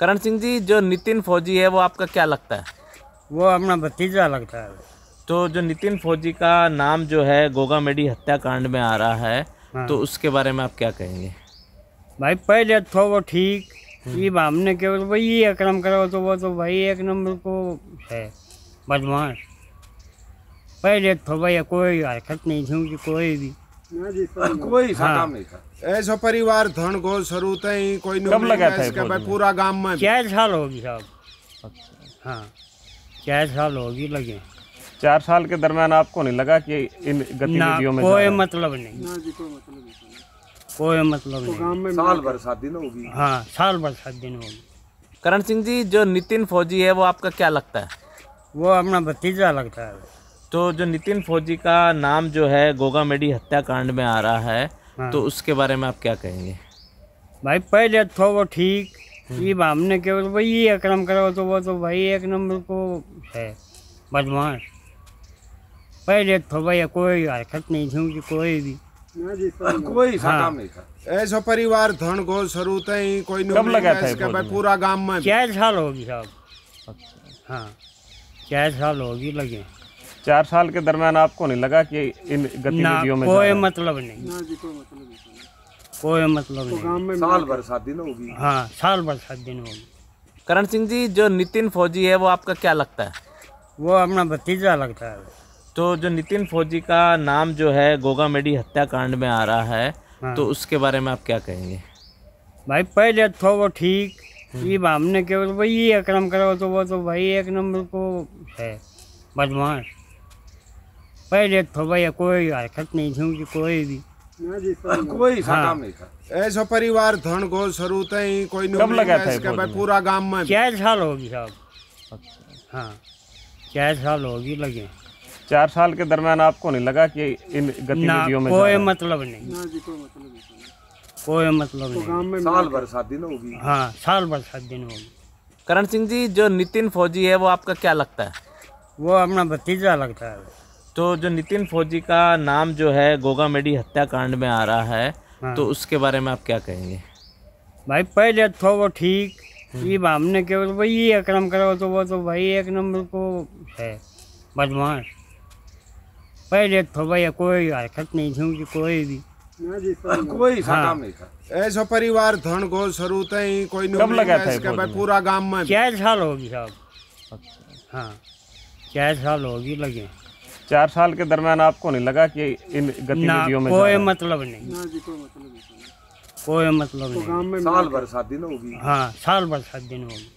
करण सिंह जी जो नितिन फौजी है वो आपका क्या लगता है वो अपना भतीजा लगता है तो जो नितिन फौजी का नाम जो है गोगा मेडी हत्याकांड में आ रहा है हाँ। तो उसके बारे में आप क्या कहेंगे भाई पहले तो वो ठीक ये हमने केवल भाई ये क्रम करो तो वो तो भाई एक नंबर को है बदमाश पहले तो भाई कोई हरकत नहीं थी कोई भी कोई हाँ। નહીં થાય એસો परिवार धन ગો शुरू कोई કોઈ लगा કબ લગા था इसका भाई पूरा गांव में क्या साल होगी साहब हाँ चार साल होगी लगे चार साल के दरमियान आपको नहीं लगा कि इन गतिविधियों में कोई मतलब नहीं कोई मतलब नहीं साल भर सात दिन होगी हाँ साल भर सात दिन होगी करण सिंह जी जो नितिन फौजी है वो आपका क्या लगता है वो अपना भतीजा लगता है तो जो नितिन फौजी का नाम जो है गोगा मेडी हत्याकांड में आ रहा है हाँ। तो उसके बारे में आप क्या कहेंगे भाई पहले तो वो ठीक ये हमने केवल भाई ये अक्रम करो तो वो तो भाई एक नंबर को है बदमाश पहले तो भाई कोई हरकत नहीं थी उनकी कोई भी हाँ, कोई हाँ। ऐसा परिवार धन गो शुरू कोई कब लगा था पूरा गांव में चार साल होगी साहब अच्छा। हाँ चार साल होगी लगे चार साल के दरमियान आपको नहीं लगा कि इन गतिविधियों में मतलब कोई मतलब नहीं कोई मतलब तो नहीं साल भर सात दिन होगी हाँ साल भर सात दिन होगी करण सिंह जी जो नितिन फौजी है वो आपका क्या लगता है वो अपना भतीजा लगता है तो जो नितिन फौजी का नाम जो है गोगा मेडी हत्याकांड में आ रहा है हाँ। तो उसके बारे में आप क्या कहेंगे भाई पहले तो वो ठीक ये हमने केवल वही अक्रम क्रम करो तो वो तो भाई एक नंबर को है बदमाश पहले तो भैया कोई हरकत नहीं थी कोई भी हाँ, कोई हाँ। सा काम नहीं था ऐसा परिवार धन गो शुरू तई तो कोई कब लगा था भाई पूरा गांव में चार साल होगी साहब अच्छा। हाँ चार साल होगी लगे चार साल के दरमियान आपको नहीं लगा कि इन गतिविधियों में मतलब कोई मतलब नहीं कोई मतलब तो नहीं साल भर सात दिन होगी हाँ साल भर सात दिन होगी करण सिंह जी जो नितिन फौजी है वो आपका क्या लगता है वो अपना भतीजा लगता है तो जो नितिन फौजी का नाम जो है गोगा मेडी हत्याकांड में आ रहा है हाँ। तो उसके बारे में आप क्या कहेंगे भाई पहले तो वो ठीक ये हमने केवल भाई ये अक्रम करो तो वो तो भाई एक नंबर को है बदमाश पहले तो भाई कोई हरकत नहीं थी उनकी कोई भी हाँ। कोई हाँ। नहीं था हाँ। ऐसा परिवार धन गो शुरू तई कोई लगा था पूरा गांव में चार साल होगी साहब अच्छा। हाँ चार साल होगी लगे चार साल के दरम्यान आपको नहीं लगा कि इन गतिविधियों में मतलब कोई मतलब नहीं कोई मतलब तो नहीं साल भर सात दिन होगी हाँ साल भर सात दिन होगी